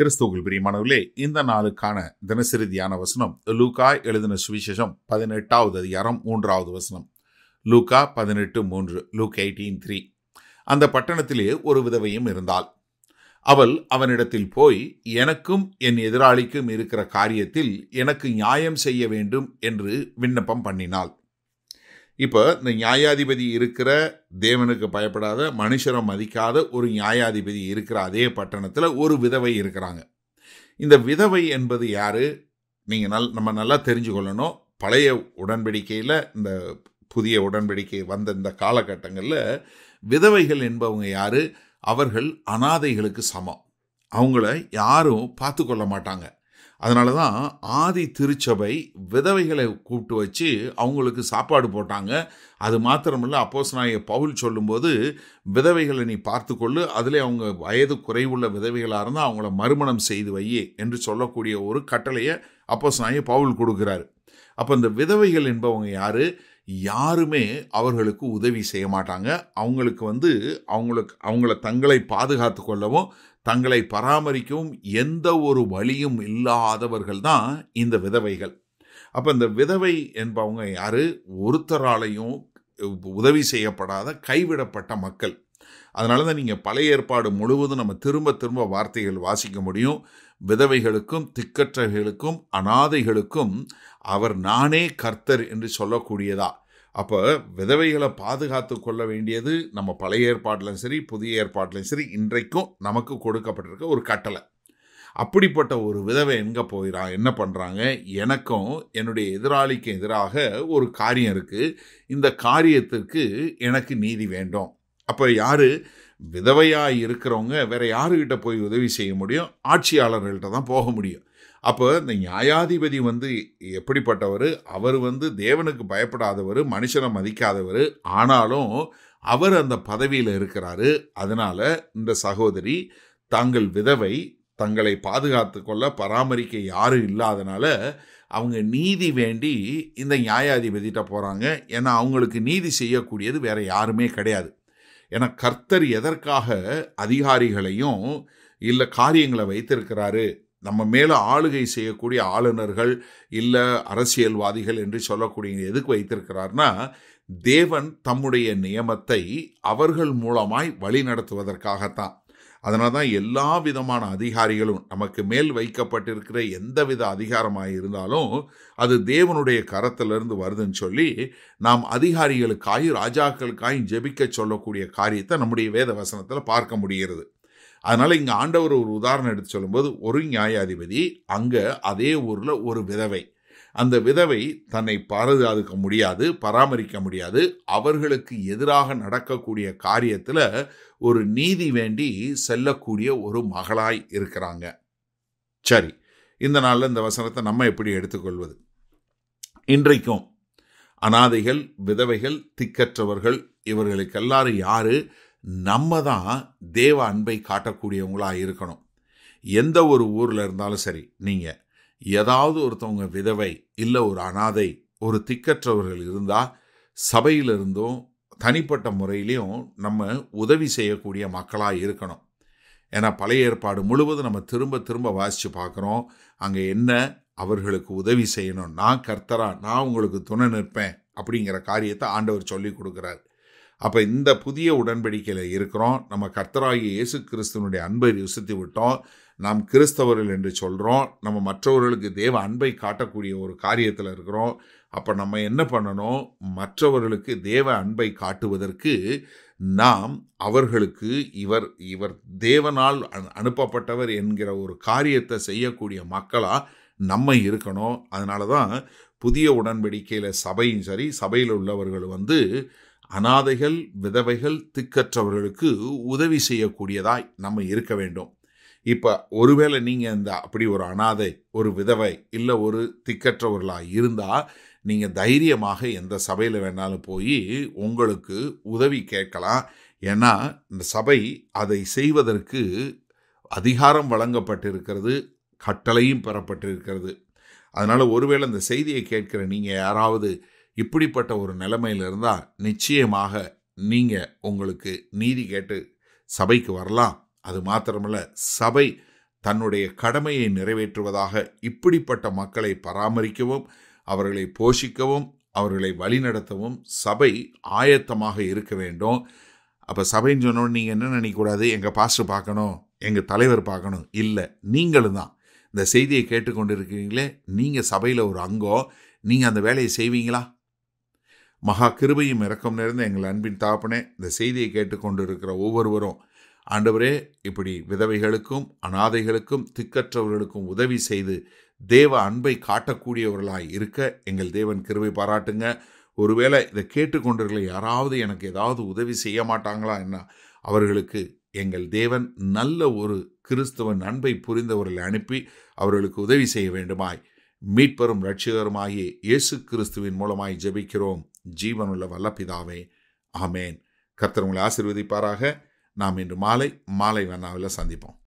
கிறிஸ்துவுக்குள் பிரியமானவர்களே இந்த நாளுக்கான தினசரி தியான வசனம் லூகா எழுதின சுவிசேஷம் பதினெட்டாவது அதிகாரம் மூன்றாவது வசனம் லூகா பதினெட்டு மூன்று லூக் எயிட்டீன் த்ரீ அந்த பட்டணத்திலே ஒரு விதவையும் இருந்தாள் அவள் அவனிடத்தில் போய் எனக்கும் என் எதிராளிக்கும் இருக்கிற காரியத்தில் எனக்கு நியாயம் செய்ய வேண்டும் என்று விண்ணப்பம் பண்ணினாள் இப்போ இந்த நியாயாதிபதி இருக்கிற தேவனுக்கு பயப்படாத மனுஷரை மதிக்காத ஒரு நியாயாதிபதி இருக்கிற அதே பட்டணத்தில் ஒரு விதவை இருக்கிறாங்க இந்த விதவை என்பது யார் நீங்கள் நல் நம்ம நல்லா தெரிஞ்சு கொள்ளணும் பழைய உடன்படிக்கையில் இந்த புதிய உடன்படிக்கை வந்த இந்த காலகட்டங்களில் விதவைகள் என்பவங்க யார் அவர்கள் அனாதைகளுக்கு சமம் அவங்கள யாரும் பார்த்து கொள்ள மாட்டாங்க அதனால தான் ஆதி திருச்சபை விதவைகளை கூப்பிட்டு வச்சு அவங்களுக்கு சாப்பாடு போட்டாங்க அது மாத்திரமில்ல அப்போஸ் நாய பவுல் சொல்லும்போது விதவைகளை நீ பார்த்துக்கொள்ளு அதிலே அவங்க வயது குறைவுள்ள விதவைகளாக இருந்தால் அவங்கள மறுமணம் செய்து வையே என்று சொல்லக்கூடிய ஒரு கட்டளையை அப்போஸ் நாய பவுல் கொடுக்குறாரு அப்போ இந்த விதவைகள் என்பவங்க யார் யாருமே அவர்களுக்கு உதவி செய்ய மாட்டாங்க அவங்களுக்கு வந்து அவங்களுக்கு அவங்கள தங்களை பாதுகாத்து கொள்ளவும் தங்களை பராமரிக்கவும் எந்த ஒரு வழியும் இல்லாதவர்கள் தான் இந்த விதவைகள் அப்போ இந்த விதவை என்பவங்க யார் ஒருத்தராலையும் உதவி செய்யப்படாத கைவிடப்பட்ட மக்கள் அதனால தான் நீங்கள் பழைய ஏற்பாடு முழுவதும் நம்ம திரும்ப திரும்ப வார்த்தைகள் வாசிக்க முடியும் விதவைகளுக்கும் திக்கற்றவைகளுக்கும் அனாதைகளுக்கும் அவர் நானே கர்த்தர் என்று சொல்லக்கூடியதா அப்போ விதவைகளை பாதுகாத்து கொள்ள வேண்டியது நம்ம பழைய ஏற்பாட்டிலும் சரி புதிய ஏற்பாட்டிலும் சரி இன்றைக்கும் நமக்கு கொடுக்கப்பட்டிருக்க ஒரு கட்டளை அப்படிப்பட்ட ஒரு விதவை எங்கே போயிடான் என்ன பண்ணுறாங்க எனக்கும் என்னுடைய எதிராளிக்கு எதிராக ஒரு காரியம் இருக்குது இந்த காரியத்திற்கு எனக்கு நீதி வேண்டும் அப்போ யார் விதவையாக இருக்கிறவங்க வேறு யாருக்கிட்ட போய் உதவி செய்ய முடியும் ஆட்சியாளர்கள்ட்ட தான் போக முடியும் அப்போ இந்த நியாயாதிபதி வந்து எப்படிப்பட்டவர் அவர் வந்து தேவனுக்கு பயப்படாதவர் மனுஷனை மதிக்காதவர் ஆனாலும் அவர் அந்த பதவியில் இருக்கிறாரு அதனால் இந்த சகோதரி தாங்கள் விதவை தங்களை பாதுகாத்து கொள்ள பராமரிக்க யாரும் இல்லாதனால அவங்க நீதி வேண்டி இந்த நியாயாதிபதிகிட்ட போகிறாங்க ஏன்னா அவங்களுக்கு நீதி செய்யக்கூடியது வேறு யாருமே கிடையாது ஏன்னா கர்த்தர் எதற்காக அதிகாரிகளையும் இல்லை காரியங்களை வைத்திருக்கிறாரு நம்ம மேலே ஆளுகை செய்யக்கூடிய ஆளுநர்கள் இல்லை அரசியல்வாதிகள் என்று சொல்லக்கூடிய எதுக்கு வைத்திருக்கிறார்னா தேவன் தம்முடைய நியமத்தை அவர்கள் மூலமாய் வழி நடத்துவதற்காகத்தான் அதனால தான் எல்லா விதமான அதிகாரிகளும் நமக்கு மேல் வைக்கப்பட்டிருக்கிற எந்த வித அதிகாரமாக இருந்தாலும் அது தேவனுடைய கரத்திலிருந்து வருதுன்னு சொல்லி நாம் அதிகாரிகளுக்காய் ராஜாக்களுக்காய் ஜெபிக்க சொல்லக்கூடிய காரியத்தை நம்முடைய வேத வசனத்தில் பார்க்க முடிகிறது அதனால் இங்கே ஆண்டவர் ஒரு உதாரணம் எடுத்து சொல்லும்போது ஒரு நியாயாதிபதி அங்கே அதே ஊரில் ஒரு விதவை அந்த விதவை தன்னை பாதுகாக்க முடியாது பராமரிக்க முடியாது அவர்களுக்கு எதிராக நடக்கக்கூடிய காரியத்தில் ஒரு நீதி வேண்டி செல்லக்கூடிய ஒரு மகளாய் இருக்கிறாங்க சரி இந்த நாளில் இந்த வசனத்தை நம்ம எப்படி எடுத்துக்கொள்வது இன்றைக்கும் அனாதைகள் விதவைகள் திக்கற்றவர்கள் இவர்களுக்கு எல்லாரும் யாரு நம்ம தான் தேவ அன்பை காட்டக்கூடியவங்களாக இருக்கணும் எந்த ஒரு ஊரில் இருந்தாலும் சரி நீங்கள் ஏதாவது ஒருத்தவங்க விதவை இல்லை ஒரு அனாதை ஒரு திக்கற்றவர்கள் இருந்தால் சபையிலிருந்தும் தனிப்பட்ட முறையிலையும் நம்ம உதவி செய்யக்கூடிய மக்களாக இருக்கணும் ஏன்னா பழைய ஏற்பாடு முழுவதும் நம்ம திரும்ப திரும்ப வாசித்து பார்க்குறோம் அங்கே என்ன அவர்களுக்கு உதவி செய்யணும் நான் கர்த்தரா நான் உங்களுக்கு துணை நிற்பேன் அப்படிங்கிற காரியத்தை ஆண்டவர் சொல்லி கொடுக்குறாரு அப்போ இந்த புதிய உடன்படிக்கையில் இருக்கிறோம் நம்ம கர்த்தராகிய இயேசு கிறிஸ்துவனுடைய அன்பை ருசித்து விட்டோம் நாம் கிறிஸ்தவர்கள் என்று சொல்கிறோம் நம்ம மற்றவர்களுக்கு தேவ அன்பை காட்டக்கூடிய ஒரு காரியத்தில் இருக்கிறோம் அப்போ நம்ம என்ன பண்ணணும் மற்றவர்களுக்கு தேவ அன்பை காட்டுவதற்கு நாம் அவர்களுக்கு இவர் இவர் தேவனால் அனுப்பப்பட்டவர் என்கிற ஒரு காரியத்தை செய்யக்கூடிய மக்களாக நம்ம இருக்கணும் அதனால தான் புதிய உடன்படிக்கையில் சபையும் சரி சபையில் உள்ளவர்கள் வந்து அனாதைகள் விதவைகள் திக்கற்றவர்களுக்கு உதவி செய்யக்கூடியதாய் நம்ம இருக்க வேண்டும் இப்போ ஒருவேளை நீங்கள் இந்த அப்படி ஒரு அனாதை ஒரு விதவை இல்லை ஒரு திக்கற்றவர்களாக இருந்தால் நீங்கள் தைரியமாக எந்த சபையில் வேணாலும் போய் உங்களுக்கு உதவி கேட்கலாம் ஏன்னா இந்த சபை அதை செய்வதற்கு அதிகாரம் வழங்கப்பட்டிருக்கிறது கட்டளையும் பெறப்பட்டிருக்கிறது அதனால் ஒருவேளை இந்த செய்தியை கேட்குற நீங்கள் யாராவது இப்படிப்பட்ட ஒரு நிலைமையில் இருந்தால் நிச்சயமாக நீங்கள் உங்களுக்கு நீதி கேட்டு சபைக்கு வரலாம் அது மாத்திரமல்ல சபை தன்னுடைய கடமையை நிறைவேற்றுவதாக இப்படிப்பட்ட மக்களை பராமரிக்கவும் அவர்களை போஷிக்கவும் அவர்களை வழிநடத்தவும் சபை ஆயத்தமாக இருக்க வேண்டும் அப்போ சபைன்னு சொன்னோன்னு நீங்கள் என்ன நினைக்கக்கூடாது எங்கள் பாஸ்டர் பார்க்கணும் எங்கள் தலைவர் பார்க்கணும் இல்லை நீங்களும் தான் இந்த செய்தியை கேட்டுக்கொண்டு இருக்கிறீங்களே நீங்கள் சபையில் ஒரு அங்கம் நீங்கள் அந்த வேலையை செய்வீங்களா மகா கிருபையும் இறக்கம் நிறைந்த எங்கள் அன்பின் தாப்பனே இந்த செய்தியை கேட்டுக்கொண்டிருக்கிற இருக்கிற ஒவ்வொருவரும் ஆண்டவரே இப்படி விதவைகளுக்கும் அனாதைகளுக்கும் திக்கற்றவர்களுக்கும் உதவி செய்து தேவ அன்பை காட்டக்கூடியவர்களாய் இருக்க எங்கள் தேவன் கிருபை பாராட்டுங்க ஒருவேளை இதை கேட்டுக்கொண்டிருக்கிற யாராவது எனக்கு ஏதாவது உதவி செய்ய மாட்டாங்களா என்ன அவர்களுக்கு எங்கள் தேவன் நல்ல ஒரு கிறிஸ்தவன் அன்பை புரிந்தவர்களை அனுப்பி அவர்களுக்கு உதவி செய்ய வேண்டுமாய் மீட்பரும் ரட்சிகருமாகிய இயேசு கிறிஸ்துவின் மூலமாய் ஜெபிக்கிறோம் ஜீவனுள்ள வல்ல பிதாவே ஆமேன் கர்த்தர் உங்களை ஆசிர்வதிப்பாராக நாம் இன்று மாலை மாலை வேணாவில் சந்திப்போம்